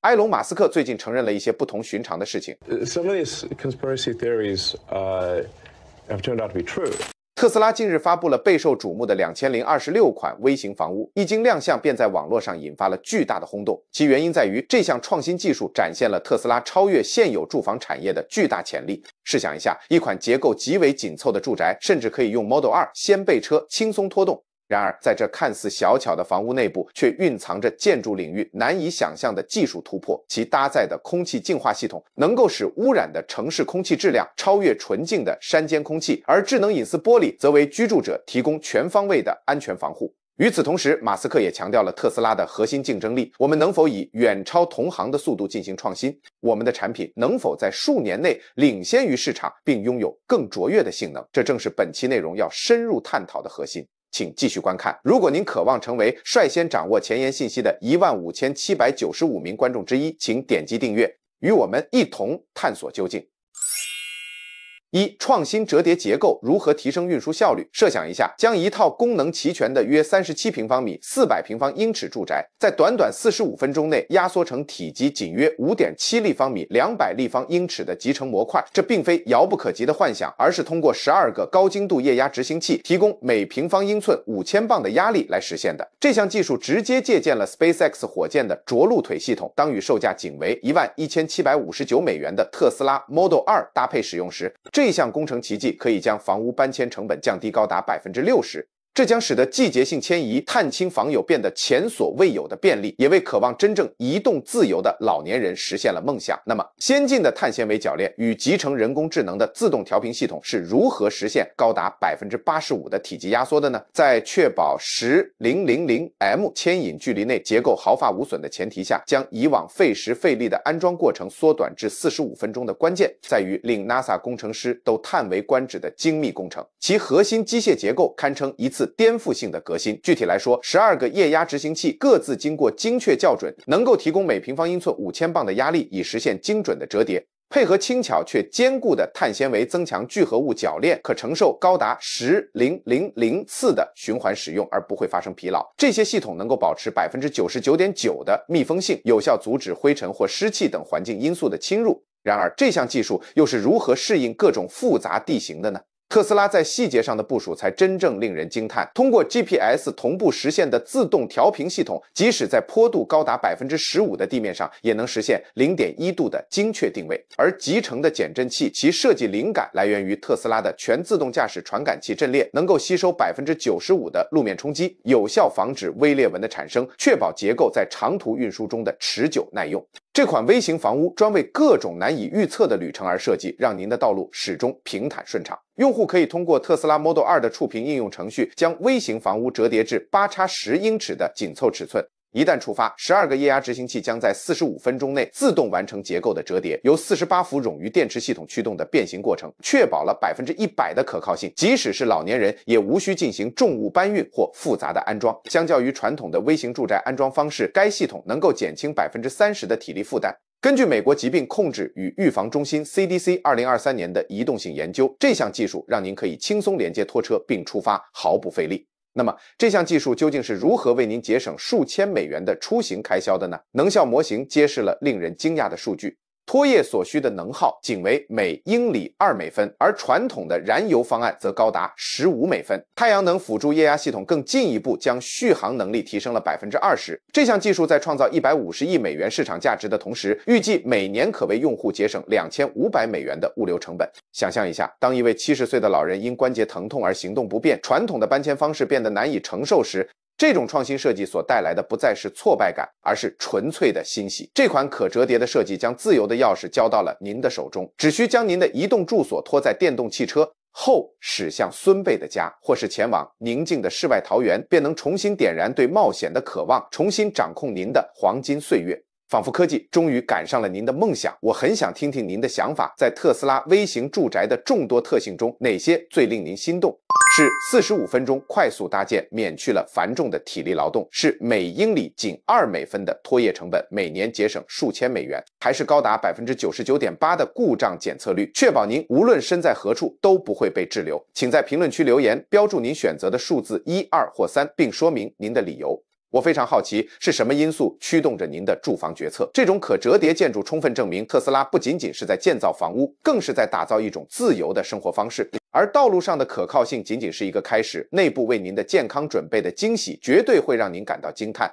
埃隆·马斯克最近承认了一些不同寻常的事情。Some of these conspiracy theories, uh, have turned out to be true. 特斯拉近日发布了备受瞩目的两千零二十六款微型房屋，一经亮相便在网络上引发了巨大的轰动。其原因在于这项创新技术展现了特斯拉超越现有住房产业的巨大潜力。试想一下，一款结构极为紧凑的住宅，甚至可以用 Model 2先背车轻松拖动。然而，在这看似小巧的房屋内部，却蕴藏着建筑领域难以想象的技术突破。其搭载的空气净化系统能够使污染的城市空气质量超越纯净的山间空气，而智能隐私玻璃则为居住者提供全方位的安全防护。与此同时，马斯克也强调了特斯拉的核心竞争力：我们能否以远超同行的速度进行创新？我们的产品能否在数年内领先于市场，并拥有更卓越的性能？这正是本期内容要深入探讨的核心。请继续观看。如果您渴望成为率先掌握前沿信息的一万五千七百九十五名观众之一，请点击订阅，与我们一同探索究竟。一创新折叠结构如何提升运输效率？设想一下，将一套功能齐全的约三十七平方米、四百平方英尺住宅，在短短四十五分钟内压缩成体积仅约五点七立方米、两百立方英尺的集成模块，这并非遥不可及的幻想，而是通过十二个高精度液压执行器提供每平方英寸五千磅的压力来实现的。这项技术直接借鉴了 SpaceX 火箭的着陆腿系统。当与售价仅为一万一千七百五十九美元的特斯拉 Model 2搭配使用时，这项工程奇迹可以将房屋搬迁成本降低高达百分之六十。这将使得季节性迁移、探亲访友变得前所未有的便利，也为渴望真正移动自由的老年人实现了梦想。那么，先进的碳纤维铰链与集成人工智能的自动调频系统是如何实现高达百分之八十五的体积压缩的呢？在确保十零零零 m 牵引距离内结构毫发无损的前提下，将以往费时费力的安装过程缩短至四十五分钟的关键，在于令 NASA 工程师都叹为观止的精密工程，其核心机械结构堪称一次。颠覆性的革新。具体来说，十二个液压执行器各自经过精确校准，能够提供每平方英寸五千磅的压力，以实现精准的折叠。配合轻巧却坚固的碳纤维增强聚合物铰链，可承受高达十零零零次的循环使用而不会发生疲劳。这些系统能够保持百分之九十九点九的密封性，有效阻止灰尘或湿气等环境因素的侵入。然而，这项技术又是如何适应各种复杂地形的呢？特斯拉在细节上的部署才真正令人惊叹。通过 GPS 同步实现的自动调频系统，即使在坡度高达百分之十五的地面上，也能实现零点一度的精确定位。而集成的减震器，其设计灵感来源于特斯拉的全自动驾驶传感器阵列，能够吸收百分之九十五的路面冲击，有效防止微裂纹的产生，确保结构在长途运输中的持久耐用。这款微型房屋专为各种难以预测的旅程而设计，让您的道路始终平坦顺畅。用户可以通过特斯拉 Model 2的触屏应用程序，将微型房屋折叠至八叉十英尺的紧凑尺寸。一旦触发，十二个液压执行器将在四十五分钟内自动完成结构的折叠。由四十八伏冗余电池系统驱动的变形过程，确保了百分之一百的可靠性。即使是老年人，也无需进行重物搬运或复杂的安装。相较于传统的微型住宅安装方式，该系统能够减轻百分之三十的体力负担。根据美国疾病控制与预防中心 CDC 二零二三年的移动性研究，这项技术让您可以轻松连接拖车并出发，毫不费力。那么这项技术究竟是如何为您节省数千美元的出行开销的呢？能效模型揭示了令人惊讶的数据。拖曳所需的能耗仅为每英里二美分，而传统的燃油方案则高达十五美分。太阳能辅助液压系统更进一步将续航能力提升了百分之二十。这项技术在创造一百五十亿美元市场价值的同时，预计每年可为用户节省两千五百美元的物流成本。想象一下，当一位七十岁的老人因关节疼痛而行动不便，传统的搬迁方式变得难以承受时。这种创新设计所带来的不再是挫败感，而是纯粹的欣喜。这款可折叠的设计将自由的钥匙交到了您的手中，只需将您的移动住所拖在电动汽车后，驶向孙辈的家，或是前往宁静的世外桃源，便能重新点燃对冒险的渴望，重新掌控您的黄金岁月。仿佛科技终于赶上了您的梦想。我很想听听您的想法，在特斯拉微型住宅的众多特性中，哪些最令您心动？是四十五分钟快速搭建，免去了繁重的体力劳动；是每英里仅二美分的拖曳成本，每年节省数千美元；还是高达百分之九十九点八的故障检测率，确保您无论身在何处都不会被滞留？请在评论区留言，标注您选择的数字一二或三，并说明您的理由。我非常好奇是什么因素驱动着您的住房决策？这种可折叠建筑充分证明，特斯拉不仅仅是在建造房屋，更是在打造一种自由的生活方式。而道路上的可靠性仅仅是一个开始，内部为您的健康准备的惊喜绝对会让您感到惊叹。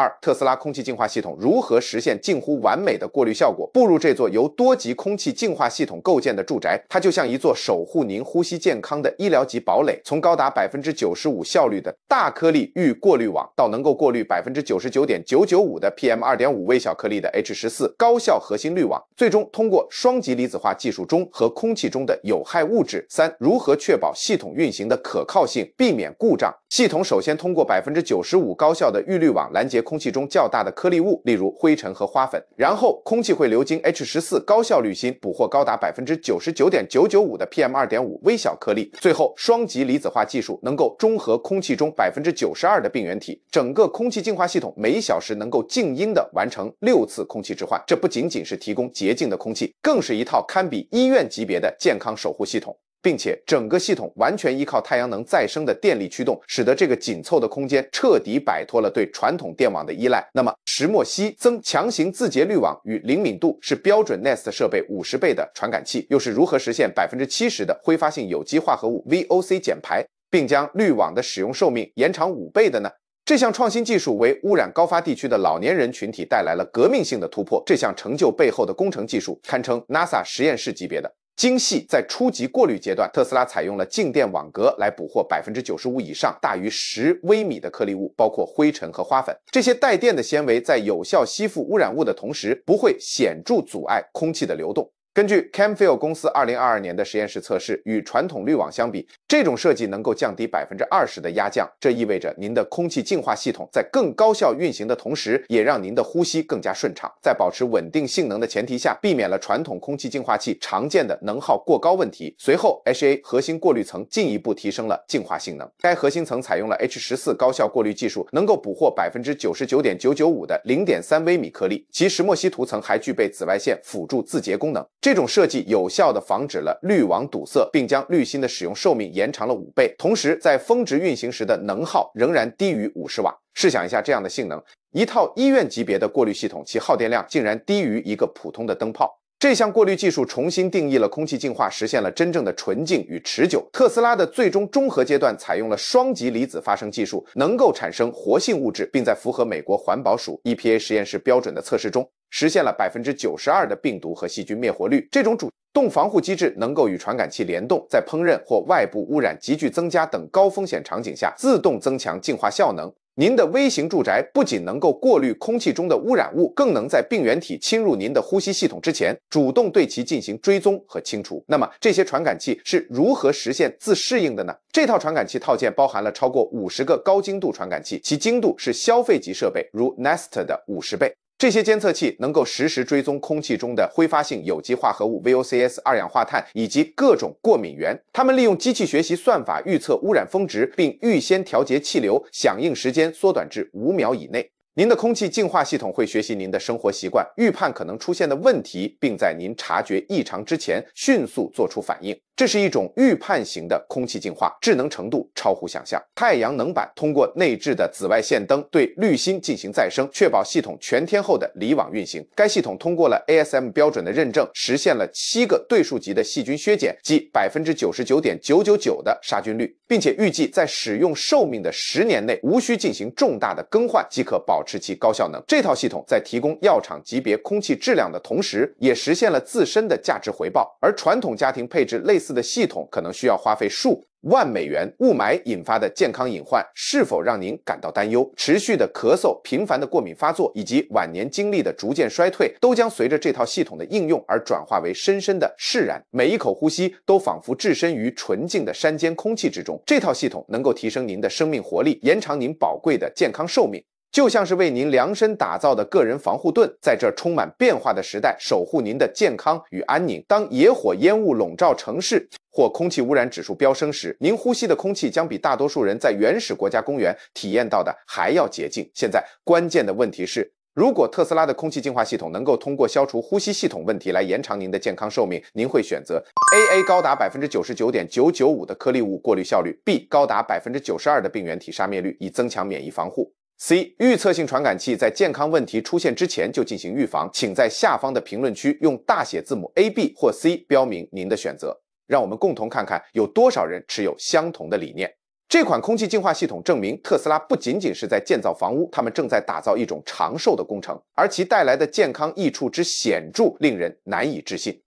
二特斯拉空气净化系统如何实现近乎完美的过滤效果？步入这座由多级空气净化系统构建的住宅，它就像一座守护您呼吸健康的医疗级堡垒。从高达百分之九十五效率的大颗粒预过滤网，到能够过滤百分之九十九点九九五的 PM 二点五微小颗粒的 H 十四高效核心滤网，最终通过双级离子化技术中和空气中的有害物质。三如何确保系统运行的可靠性，避免故障？系统首先通过百分之九十五高效的预滤网拦截。空气中较大的颗粒物，例如灰尘和花粉，然后空气会流经 H 十四高效滤芯，捕获高达百分之九十九点九九五的 PM 二点五微小颗粒。最后，双极离子化技术能够中和空气中百分之九十二的病原体。整个空气净化系统每小时能够静音的完成六次空气置换。这不仅仅是提供洁净的空气，更是一套堪比医院级别的健康守护系统。并且整个系统完全依靠太阳能再生的电力驱动，使得这个紧凑的空间彻底摆脱了对传统电网的依赖。那么，石墨烯增强型自洁滤网与灵敏度是标准 Nest 设备五十倍的传感器，又是如何实现百分之七十的挥发性有机化合物 VOC 减排，并将滤网的使用寿命延长五倍的呢？这项创新技术为污染高发地区的老年人群体带来了革命性的突破。这项成就背后的工程技术堪称 NASA 实验室级别的。精细在初级过滤阶段，特斯拉采用了静电网格来捕获百分之九十五以上大于十微米的颗粒物，包括灰尘和花粉。这些带电的纤维在有效吸附污染物的同时，不会显著阻碍空气的流动。根据 Camfil e d 公司2022年的实验室测试，与传统滤网相比，这种设计能够降低百分之二十的压降。这意味着您的空气净化系统在更高效运行的同时，也让您的呼吸更加顺畅。在保持稳定性能的前提下，避免了传统空气净化器常见的能耗过高问题。随后，H A 核心过滤层进一步提升了净化性能。该核心层采用了 H 十四高效过滤技术，能够捕获百分之九十九点九九五的零点三微米颗粒。其石墨烯涂层还具备紫外线辅助自洁功能。这这种设计有效地防止了滤网堵塞，并将滤芯的使用寿命延长了五倍。同时，在峰值运行时的能耗仍然低于五十瓦。试想一下，这样的性能，一套医院级别的过滤系统，其耗电量竟然低于一个普通的灯泡。这项过滤技术重新定义了空气净化，实现了真正的纯净与持久。特斯拉的最终中和阶段采用了双极离子发生技术，能够产生活性物质，并在符合美国环保署 EPA 实验室标准的测试中，实现了百分之九十二的病毒和细菌灭活率。这种主动防护机制能够与传感器联动，在烹饪或外部污染急剧增加等高风险场景下，自动增强净化效能。您的微型住宅不仅能够过滤空气中的污染物，更能在病原体侵入您的呼吸系统之前，主动对其进行追踪和清除。那么，这些传感器是如何实现自适应的呢？这套传感器套件包含了超过五十个高精度传感器，其精度是消费级设备如 Nest 的五十倍。这些监测器能够实时追踪空气中的挥发性有机化合物 （VOCs）、二氧化碳以及各种过敏源。它们利用机器学习算法预测污染峰值，并预先调节气流，响应时间缩短至五秒以内。您的空气净化系统会学习您的生活习惯，预判可能出现的问题，并在您察觉异常之前迅速做出反应。这是一种预判型的空气净化，智能程度超乎想象。太阳能板通过内置的紫外线灯对滤芯进行再生，确保系统全天候的离网运行。该系统通过了 ASM 标准的认证，实现了七个对数级的细菌削减，即百分之九十九点九九九的杀菌率，并且预计在使用寿命的十年内无需进行重大的更换即可保持其高效能。这套系统在提供药厂级别空气质量的同时，也实现了自身的价值回报。而传统家庭配置类似。的系统可能需要花费数万美元。雾霾引发的健康隐患是否让您感到担忧？持续的咳嗽、频繁的过敏发作，以及晚年精力的逐渐衰退，都将随着这套系统的应用而转化为深深的释然。每一口呼吸都仿佛置身于纯净的山间空气之中。这套系统能够提升您的生命活力，延长您宝贵的健康寿命。就像是为您量身打造的个人防护盾，在这充满变化的时代，守护您的健康与安宁。当野火烟雾笼罩城市，或空气污染指数飙升时，您呼吸的空气将比大多数人在原始国家公园体验到的还要洁净。现在关键的问题是，如果特斯拉的空气净化系统能够通过消除呼吸系统问题来延长您的健康寿命，您会选择 A A 高达百分之九十九点九九五的颗粒物过滤效率，B 高达百分之九十二的病原体杀灭率，以增强免疫防护。C 预测性传感器在健康问题出现之前就进行预防，请在下方的评论区用大写字母 A、B 或 C 标明您的选择，让我们共同看看有多少人持有相同的理念。这款空气净化系统证明，特斯拉不仅仅是在建造房屋，他们正在打造一种长寿的工程，而其带来的健康益处之显著，令人难以置信。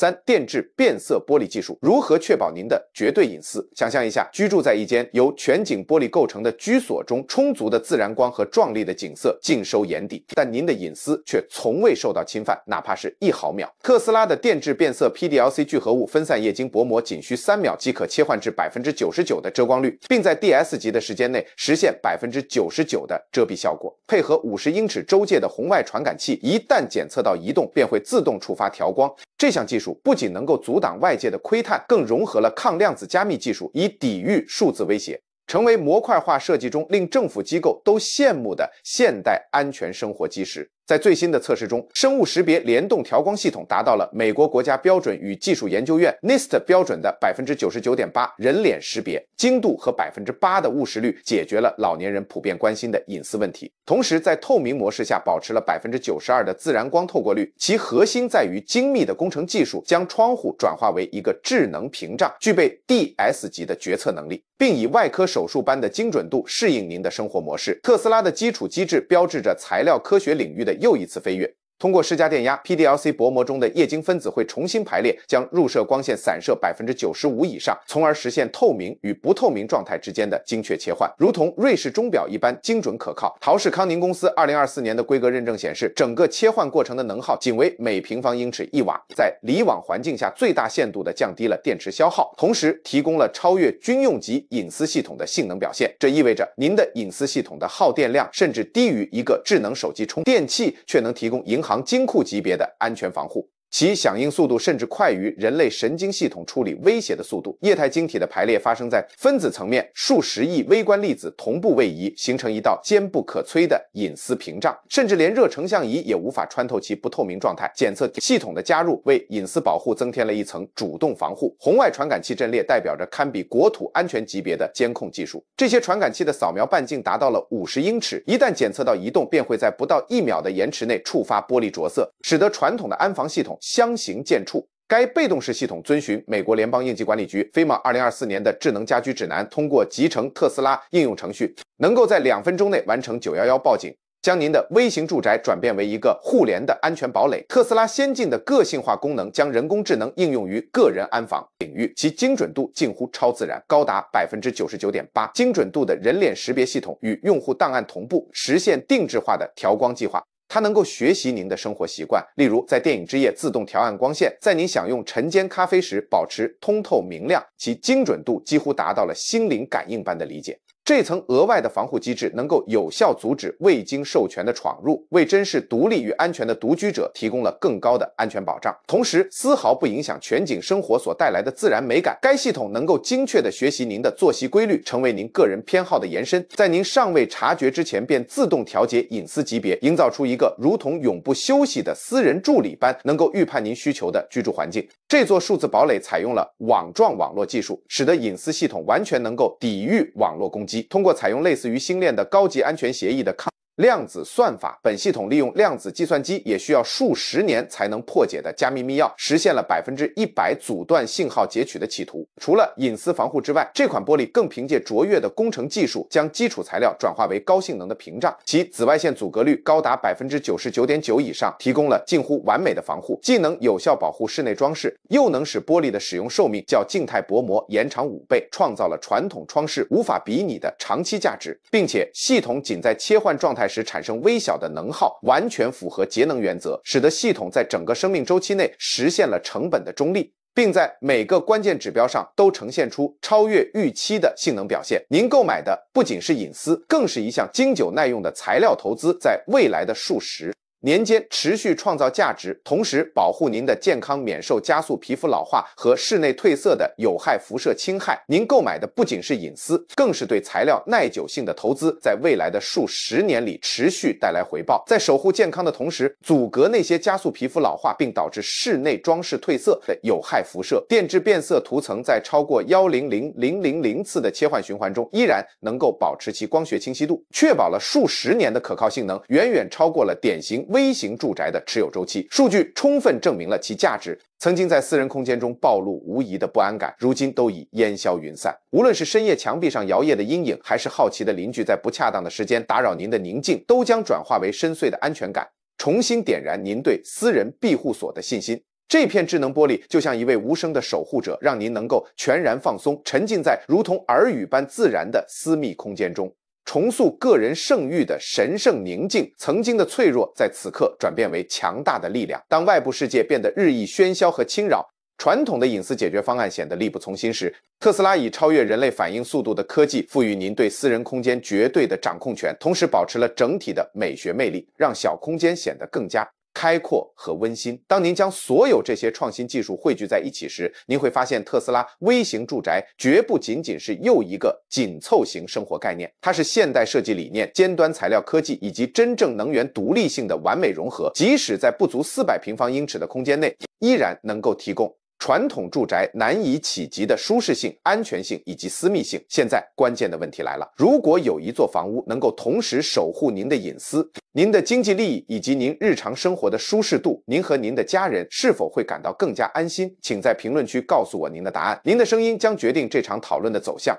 三电致变色玻璃技术如何确保您的绝对隐私？想象一下，居住在一间由全景玻璃构成的居所中，充足的自然光和壮丽的景色尽收眼底，但您的隐私却从未受到侵犯，哪怕是一毫秒。特斯拉的电致变色 PDLC 聚合物分散液晶薄膜，仅需三秒即可切换至百分之九十九的遮光率，并在 D S 级的时间内实现百分之九十九的遮蔽效果。配合五十英尺周界的红外传感器，一旦检测到移动，便会自动触发调光。这项技术不仅能够阻挡外界的窥探，更融合了抗量子加密技术，以抵御数字威胁，成为模块化设计中令政府机构都羡慕的现代安全生活基石。在最新的测试中，生物识别联动调光系统达到了美国国家标准与技术研究院 （NIST） 标准的百分之九十九点八。人脸识别精度和百分之八的误识率，解决了老年人普遍关心的隐私问题。同时，在透明模式下，保持了百分之九十二的自然光透过率。其核心在于精密的工程技术，将窗户转化为一个智能屏障，具备 D S 级的决策能力，并以外科手术般的精准度适应您的生活模式。特斯拉的基础机制标志着材料科学领域的。又一次飞跃。通过施加电压，PDLC 薄膜中的液晶分子会重新排列，将入射光线散射百分之九十五以上，从而实现透明与不透明状态之间的精确切换，如同瑞士钟表一般精准可靠。陶氏康宁公司二零二四年的规格认证显示，整个切换过程的能耗仅为每平方英尺一瓦，在离网环境下最大限度地降低了电池消耗，同时提供了超越军用级隐私系统的性能表现。这意味着您的隐私系统的耗电量甚至低于一个智能手机充电器，却能提供银行。行金库级别的安全防护。其响应速度甚至快于人类神经系统处理威胁的速度。液态晶体的排列发生在分子层面，数十亿微观粒子同步位移，形成一道坚不可摧的隐私屏障，甚至连热成像仪也无法穿透其不透明状态。检测系统的加入为隐私保护增添了一层主动防护。红外传感器阵列代表着堪比国土安全级别的监控技术。这些传感器的扫描半径达到了五十英尺，一旦检测到移动，便会在不到一秒的延迟内触发玻璃着色，使得传统的安防系统。相形见绌。该被动式系统遵循美国联邦应急管理局 FEMA 二零二四年的智能家居指南，通过集成特斯拉应用程序，能够在两分钟内完成九幺幺报警，将您的微型住宅转变为一个互联的安全堡垒。特斯拉先进的个性化功能将人工智能应用于个人安防领域，其精准度近乎超自然，高达百分之九十九点八。精准度的人脸识别系统与用户档案同步，实现定制化的调光计划。它能够学习您的生活习惯，例如在电影之夜自动调暗光线，在您享用晨间咖啡时保持通透明亮，其精准度几乎达到了心灵感应般的理解。这层额外的防护机制能够有效阻止未经授权的闯入，为真实独立与安全的独居者提供了更高的安全保障，同时丝毫不影响全景生活所带来的自然美感。该系统能够精确的学习您的作息规律，成为您个人偏好的延伸，在您尚未察觉之前便自动调节隐私级别，营造出一个如同永不休息的私人助理般能够预判您需求的居住环境。这座数字堡垒采用了网状网络技术，使得隐私系统完全能够抵御网络攻击。通过采用类似于星链的高级安全协议的抗。量子算法，本系统利用量子计算机，也需要数十年才能破解的加密密钥，实现了百分之一百阻断信号截取的企图。除了隐私防护之外，这款玻璃更凭借卓越的工程技术，将基础材料转化为高性能的屏障，其紫外线阻隔率高达百分之九十九点九以上，提供了近乎完美的防护，既能有效保护室内装饰，又能使玻璃的使用寿命较静态薄膜延长五倍，创造了传统窗饰无法比拟的长期价值，并且系统仅在切换状态。时产生微小的能耗，完全符合节能原则，使得系统在整个生命周期内实现了成本的中立，并在每个关键指标上都呈现出超越预期的性能表现。您购买的不仅是隐私，更是一项经久耐用的材料投资，在未来的数十。年间持续创造价值，同时保护您的健康免受加速皮肤老化和室内褪色的有害辐射侵害。您购买的不仅是隐私，更是对材料耐久性的投资，在未来的数十年里持续带来回报。在守护健康的同时，阻隔那些加速皮肤老化并导致室内装饰褪色的有害辐射。电致变色涂层在超过幺零零零零零次的切换循环中，依然能够保持其光学清晰度，确保了数十年的可靠性能，远远超过了典型。微型住宅的持有周期数据充分证明了其价值。曾经在私人空间中暴露无遗的不安感，如今都已烟消云散。无论是深夜墙壁上摇曳的阴影，还是好奇的邻居在不恰当的时间打扰您的宁静，都将转化为深邃的安全感，重新点燃您对私人庇护所的信心。这片智能玻璃就像一位无声的守护者，让您能够全然放松，沉浸在如同耳语般自然的私密空间中。重塑个人圣域的神圣宁静，曾经的脆弱在此刻转变为强大的力量。当外部世界变得日益喧嚣和侵扰，传统的隐私解决方案显得力不从心时，特斯拉以超越人类反应速度的科技，赋予您对私人空间绝对的掌控权，同时保持了整体的美学魅力，让小空间显得更加。开阔和温馨。当您将所有这些创新技术汇聚在一起时，您会发现特斯拉微型住宅绝不仅仅是又一个紧凑型生活概念，它是现代设计理念、尖端材料科技以及真正能源独立性的完美融合。即使在不足四百平方英尺的空间内，依然能够提供。传统住宅难以企及的舒适性、安全性以及私密性。现在关键的问题来了：如果有一座房屋能够同时守护您的隐私、您的经济利益以及您日常生活的舒适度，您和您的家人是否会感到更加安心？请在评论区告诉我您的答案。您的声音将决定这场讨论的走向。